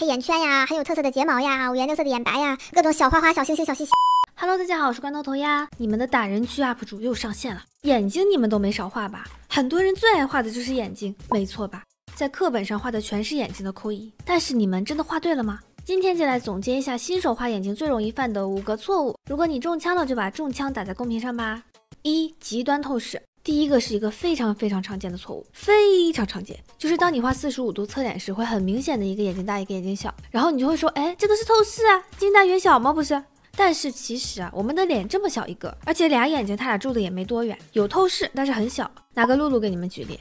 黑眼圈呀，很有特色的睫毛呀，五颜六色的眼白呀，各种小花花、小星星、小星星。Hello，大家好，我是关刀头呀，你们的打人区 UP 主又上线了。眼睛你们都没少画吧？很多人最爱画的就是眼睛，没错吧？在课本上画的全是眼睛的扣一。但是你们真的画对了吗？今天就来总结一下新手画眼睛最容易犯的五个错误。如果你中枪了，就把中枪打在公屏上吧。一极端透视。第一个是一个非常非常常见的错误，非常常见，就是当你画四十五度侧脸时，会很明显的一个眼睛大，一个眼睛小，然后你就会说，哎，这个是透视啊，近大远小吗？不是，但是其实啊，我们的脸这么小一个，而且俩眼睛他俩住的也没多远，有透视，但是很小。拿个露露给你们举例，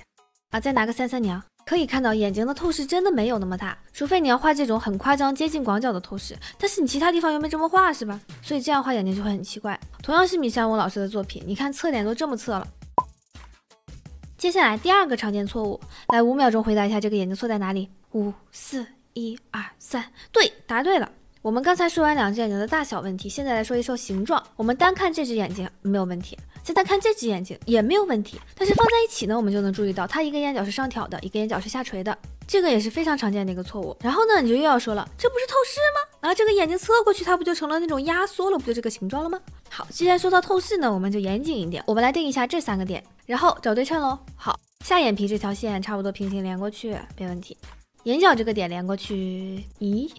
啊，再拿个三三娘，可以看到眼睛的透视真的没有那么大，除非你要画这种很夸张接近广角的透视，但是你其他地方又没这么画，是吧？所以这样画眼睛就会很奇怪。同样是米山文老师的作品，你看侧脸都这么侧了。接下来第二个常见错误，来五秒钟回答一下，这个眼睛错在哪里？五四一二三，对，答对了。我们刚才说完两只眼睛的大小问题，现在来说一说形状。我们单看这只眼睛没有问题，现在看这只眼睛也没有问题，但是放在一起呢，我们就能注意到它一个眼角是上挑的，一个眼角是下垂的，这个也是非常常见的一个错误。然后呢，你就又要说了，这不是透视吗？啊，这个眼睛侧过去，它不就成了那种压缩了，不就这个形状了吗？好，既然说到透视呢，我们就严谨一点，我们来定一下这三个点。然后找对称喽，好，下眼皮这条线差不多平行连过去，没问题。眼角这个点连过去，咦，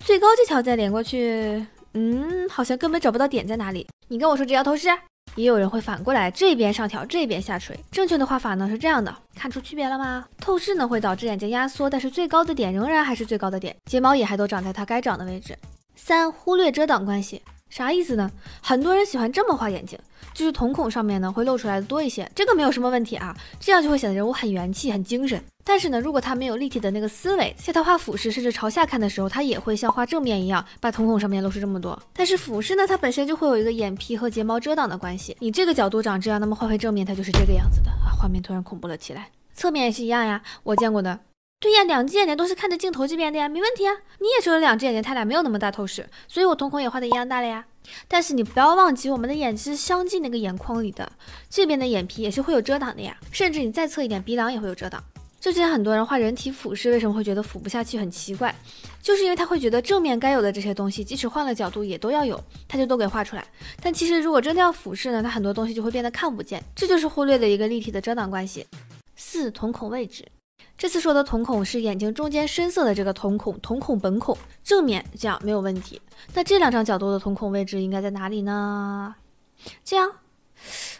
最高这条再连过去，嗯，好像根本找不到点在哪里。你跟我说这要透视，也有人会反过来，这边上挑，这边下垂。正确的画法呢是这样的，看出区别了吗？透视呢会导致眼睛压缩，但是最高的点仍然还是最高的点，睫毛也还都长在它该长的位置。三，忽略遮挡关系。啥意思呢？很多人喜欢这么画眼睛，就是瞳孔上面呢会露出来的多一些，这个没有什么问题啊，这样就会显得人物很元气、很精神。但是呢，如果他没有立体的那个思维，在他画俯视甚至朝下看的时候，他也会像画正面一样，把瞳孔上面露出这么多。但是俯视呢，它本身就会有一个眼皮和睫毛遮挡的关系。你这个角度长这样，那么画回正面，它就是这个样子的啊，画面突然恐怖了起来。侧面也是一样呀，我见过的。对呀，两只眼睛都是看着镜头这边的呀，没问题啊。你也只有两只眼睛，它俩没有那么大透视，所以我瞳孔也画的一样大了呀。但是你不要忘记，我们的眼睛是镶进那个眼眶里的，这边的眼皮也是会有遮挡的呀。甚至你再侧一点，鼻梁也会有遮挡。之前很多人画人体俯视，为什么会觉得俯不下去很奇怪？就是因为他会觉得正面该有的这些东西，即使换了角度也都要有，他就都给画出来。但其实如果真的要俯视呢，它很多东西就会变得看不见，这就是忽略的一个立体的遮挡关系。四、瞳孔位置。这次说的瞳孔是眼睛中间深色的这个瞳孔，瞳孔本孔正面这样没有问题。那这两张角度的瞳孔位置应该在哪里呢？这样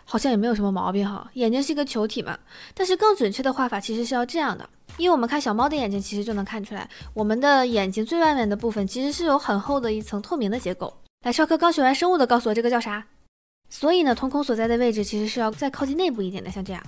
好像也没有什么毛病哈。眼睛是一个球体嘛，但是更准确的画法其实是要这样的，因为我们看小猫的眼睛其实就能看出来，我们的眼睛最外面的部分其实是有很厚的一层透明的结构。来，超哥刚学完生物的，告诉我这个叫啥？所以呢，瞳孔所在的位置其实是要再靠近内部一点的，像这样。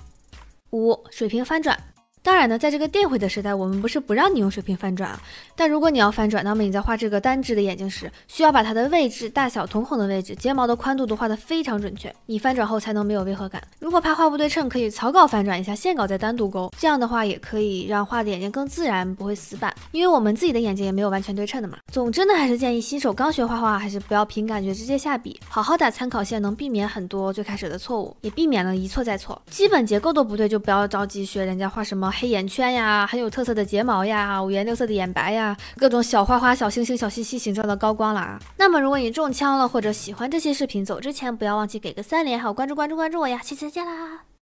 五水平翻转。当然呢，在这个电绘的时代，我们不是不让你用水平翻转啊。但如果你要翻转，那么你在画这个单只的眼睛时，需要把它的位置、大小、瞳孔的位置、睫毛的宽度都画得非常准确，你翻转后才能没有违和感。如果怕画不对称，可以草稿翻转一下，线稿再单独勾，这样的话也可以让画的眼睛更自然，不会死板。因为我们自己的眼睛也没有完全对称的嘛。总之呢，还是建议新手刚学画画，还是不要凭感觉直接下笔，好好打参考线，能避免很多最开始的错误，也避免了一错再错。基本结构都不对，就不要着急学人家画什么。黑眼圈呀，很有特色的睫毛呀，五颜六色的眼白呀，各种小花花、小星星、小星星形状的高光啦。那么，如果你中枪了，或者喜欢这些视频，走之前不要忘记给个三连，还有关注、关注、关注我呀！下期再见啦。